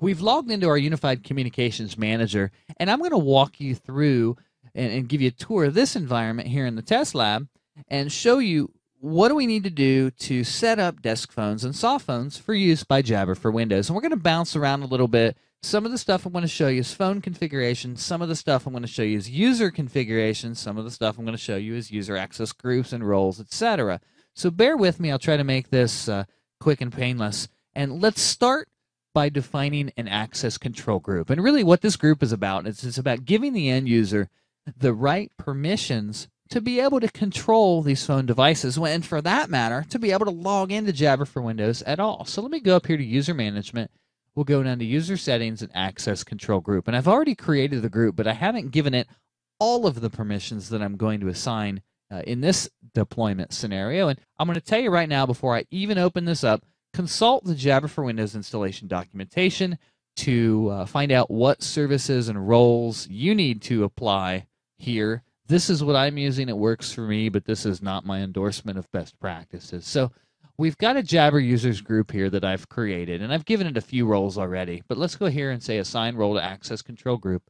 We've logged into our Unified Communications Manager, and I'm going to walk you through and, and, give you a tour of this environment here in the test lab and show you what do we need to do to set up desk phones and soft phones for use by Jabber for Windows. And we're going to bounce around a little bit. Some of the stuff I'm going to show you is phone configuration. Some of the stuff I'm going to show you is user configuration. Some of the stuff I'm going to show you is user access groups and roles, etc. So bear with me. I'll try to make this uh, quick and painless. And let's start by defining an access control group. And really, what this group is about is it's about giving the end user the right permissions to be able to control these phone devices, and for that matter, to be able to log into Jabber for Windows at all. So let me go up here to User Management. We'll go down to User Settings and Access Control Group. And I've already created the group, but I haven't given it all of the permissions that I'm going to assign uh, in this deployment scenario. And I'm going to tell you right now, before I even open this up, consult the Java for Windows installation documentation to uh, find out what services and roles you need to apply here. This is what I'm using. It works for me, but this is not my endorsement of best practices. So we've got a Jabber users group here that I've created, and I've given it a few roles already. But let's go here and say assign role to access control group.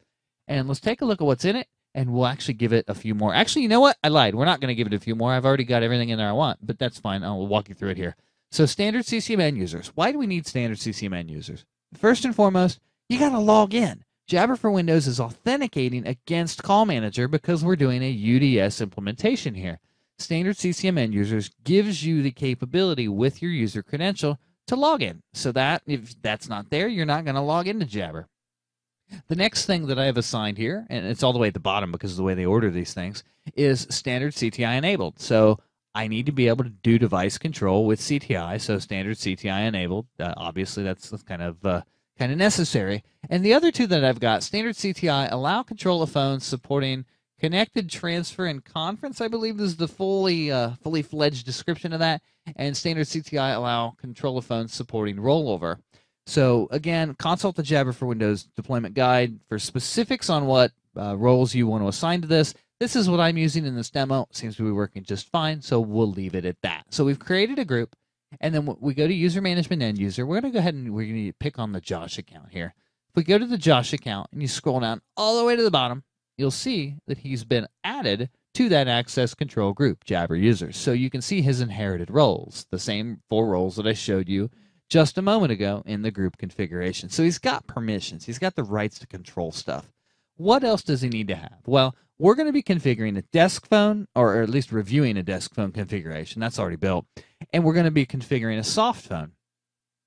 And let's take a look at what's in it, and we'll actually give it a few more. Actually, you know what? I lied. We're not going to give it a few more. I've already got everything in there I want, but that's fine. I'll walk you through it here. So standard CCMN users. Why do we need standard CCMN users? First and foremost, you got to log in. Jabber for Windows is authenticating against Call Manager because we're doing a UDS implementation here. Standard CCMN users gives you the capability with your user credential to log in. So that if that's not there, you're not going to log into Jabber. The next thing that I have assigned here, and it's all the way at the bottom because of the way they order these things, is standard CTI enabled. So I need to be able to do device control with CTI, so standard CTI enabled. Uh, obviously, that's kind of uh, kind of necessary. And the other two that I've got, standard CTI, allow control of phones supporting connected transfer and conference. I believe is the fully uh, fully fledged description of that. And standard CTI allow control of phones supporting rollover. So again, consult the Jabber for Windows deployment guide for specifics on what uh, roles you want to assign to this this is what I'm using in this demo. It seems to be working just fine, so we'll leave it at that. So we've created a group, and then we go to user management end user. We're going to go ahead and we're going to pick on the Josh account here. If we go to the Josh account and you scroll down all the way to the bottom, you'll see that he's been added to that access control group, Jabber users. So you can see his inherited roles, the same four roles that I showed you just a moment ago in the group configuration. So he's got permissions, he's got the rights to control stuff. What else does he need to have? Well, we're going to be configuring a desk phone, or at least reviewing a desk phone configuration. That's already built. And we're going to be configuring a soft phone,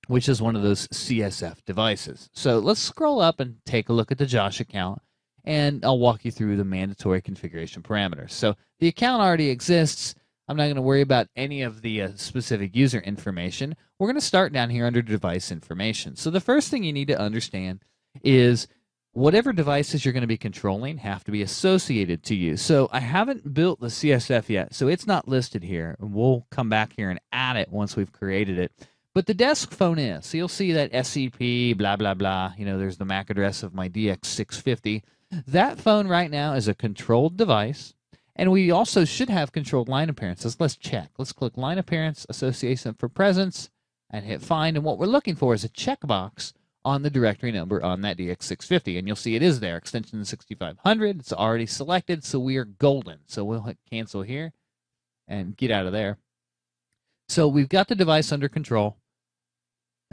which is one of those CSF devices. So let's scroll up and take a look at the Josh account, and I'll walk you through the mandatory configuration parameters. So the account already exists. I'm not going to worry about any of the uh, specific user information. We're going to start down here under device information. So the first thing you need to understand is whatever devices you're going to be controlling have to be associated to you. So I haven't built the CSF yet, so it's not listed here. We'll come back here and add it once we've created it. But the desk phone is. So you'll see that SCP, blah, blah, blah. You know, there's the MAC address of my DX650. That phone right now is a controlled device. And we also should have controlled line appearances. Let's check. Let's click line appearance, association for presence, and hit find. And what we're looking for is a checkbox on the directory number on that DX650. And you'll see it is there, extension 6500. It's already selected, so we are golden. So we'll hit cancel here and get out of there. So we've got the device under control.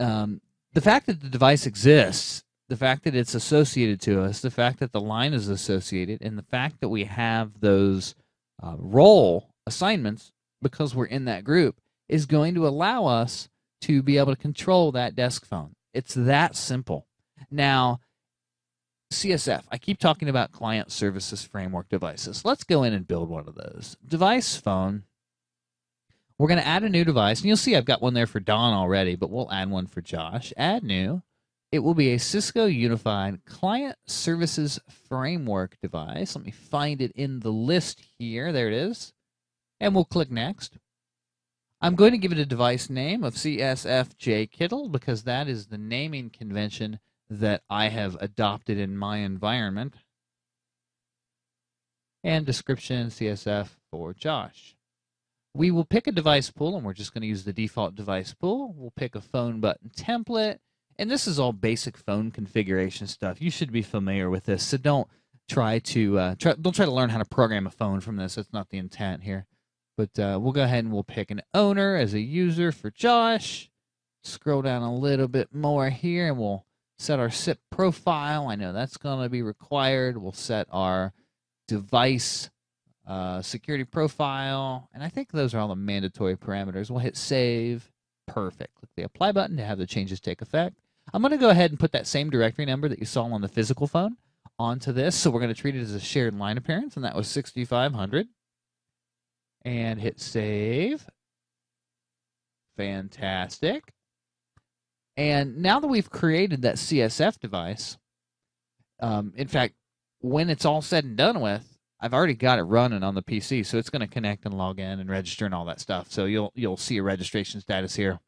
Um, the fact that the device exists, the fact that it's associated to us, the fact that the line is associated, and the fact that we have those uh, role assignments because we're in that group is going to allow us to be able to control that desk phone. It's that simple. Now, CSF, I keep talking about client services framework devices. Let's go in and build one of those. Device phone. We're going to add a new device, and you'll see I've got one there for Don already, but we'll add one for Josh. Add new. It will be a Cisco Unified Client Services Framework device. Let me find it in the list here. There it is. And we'll click next. I'm going to give it a device name of CSFJ Kittle because that is the naming convention that I have adopted in my environment. And description CSF for Josh. We will pick a device pool, and we're just going to use the default device pool. We'll pick a phone button template. And this is all basic phone configuration stuff. You should be familiar with this, so don't try to uh, try, don't try to learn how to program a phone from this. That's not the intent here. But uh, we'll go ahead and we'll pick an owner as a user for Josh. Scroll down a little bit more here and we'll set our SIP profile. I know that's going to be required. We'll set our device uh, security profile. And I think those are all the mandatory parameters. We'll hit save. Perfect. Click the apply button to have the changes take effect. I'm going to go ahead and put that same directory number that you saw on the physical phone onto this. So we're going to treat it as a shared line appearance, and that was 6500 and hit save. Fantastic. And now that we've created that CSF device, um, in fact, when it's all said and done with, I've already got it running on the PC, so it's going to connect and log in and register and all that stuff. So you'll you'll see a registration status here.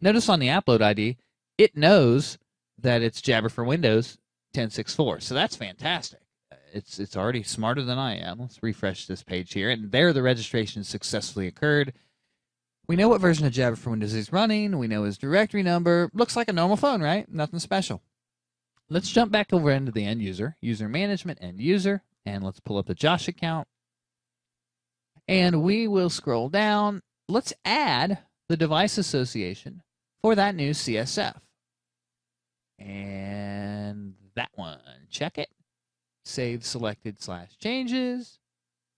Notice on the upload ID, it knows that it's Jabber for Windows 10.6.4, so that's fantastic it's it's already smarter than I am. Let's refresh this page here, and there the registration successfully occurred. We know what version of Jabber for Windows is running. We know his directory number. Looks like a normal phone, right? Nothing special. Let's jump back over into the end user, user management, end user, and let's pull up the Josh account. And we will scroll down. Let's add the device association for that new CSF. And that one, check it save selected slash changes,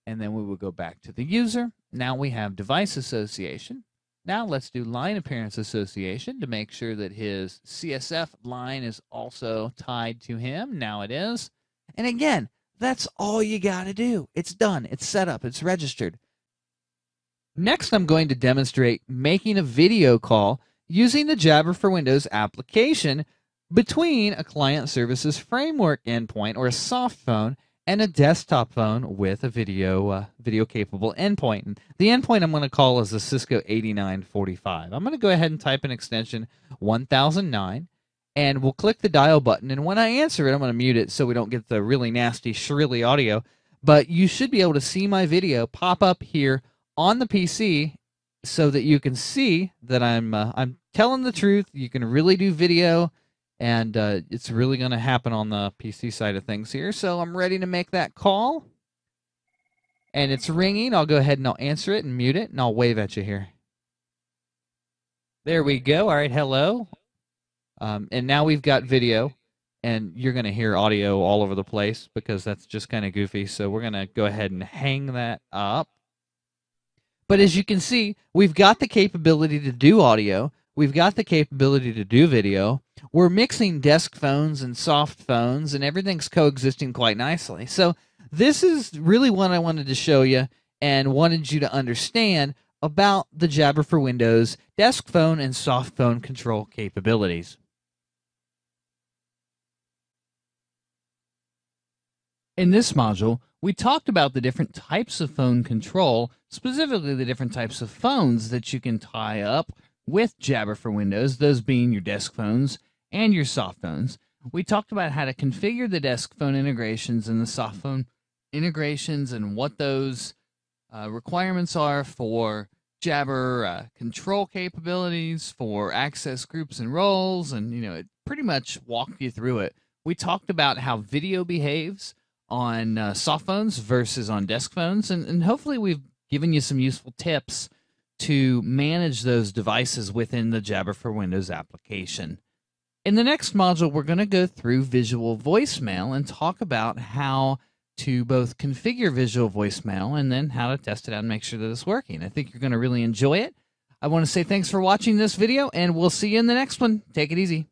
and then we will go back to the user. Now we have device association. Now let's do line appearance association to make sure that his CSF line is also tied to him. Now it is. And again, that's all you got to do. It's done. It's set up. It's registered. Next, I'm going to demonstrate making a video call using the Jabber for Windows application between a client services framework endpoint or a soft phone and a desktop phone with a video uh, video capable endpoint. And the endpoint I'm going to call is the Cisco 8945. I'm going to go ahead and type an extension 1009 and we'll click the dial button and when I answer it I'm going to mute it so we don't get the really nasty shrilly audio, but you should be able to see my video pop up here on the PC so that you can see that I'm uh, I'm telling the truth. You can really do video and uh, it's really going to happen on the PC side of things here. So I'm ready to make that call, and it's ringing. I'll go ahead and I'll answer it and mute it, and I'll wave at you here. There we go. All right, hello, um, and now we've got video, and you're going to hear audio all over the place because that's just kind of goofy. So we're going to go ahead and hang that up. But as you can see, we've got the capability to do audio. We've got the capability to do video. We're mixing desk phones and soft phones, and everything's coexisting quite nicely. So, this is really what I wanted to show you and wanted you to understand about the Jabber for Windows desk phone and soft phone control capabilities. In this module, we talked about the different types of phone control, specifically the different types of phones that you can tie up with Jabber for Windows, those being your desk phones and your soft phones. We talked about how to configure the desk phone integrations and the soft phone integrations and what those uh, requirements are for Jabber uh, control capabilities, for access groups and roles, and you know, it pretty much walked you through it. We talked about how video behaves on uh, soft phones versus on desk phones, and, and hopefully we've given you some useful tips to manage those devices within the Jabber for Windows application. In the next module, we're going to go through visual voicemail and talk about how to both configure visual voicemail and then how to test it out and make sure that it's working. I think you're going to really enjoy it. I want to say thanks for watching this video, and we'll see you in the next one. Take it easy.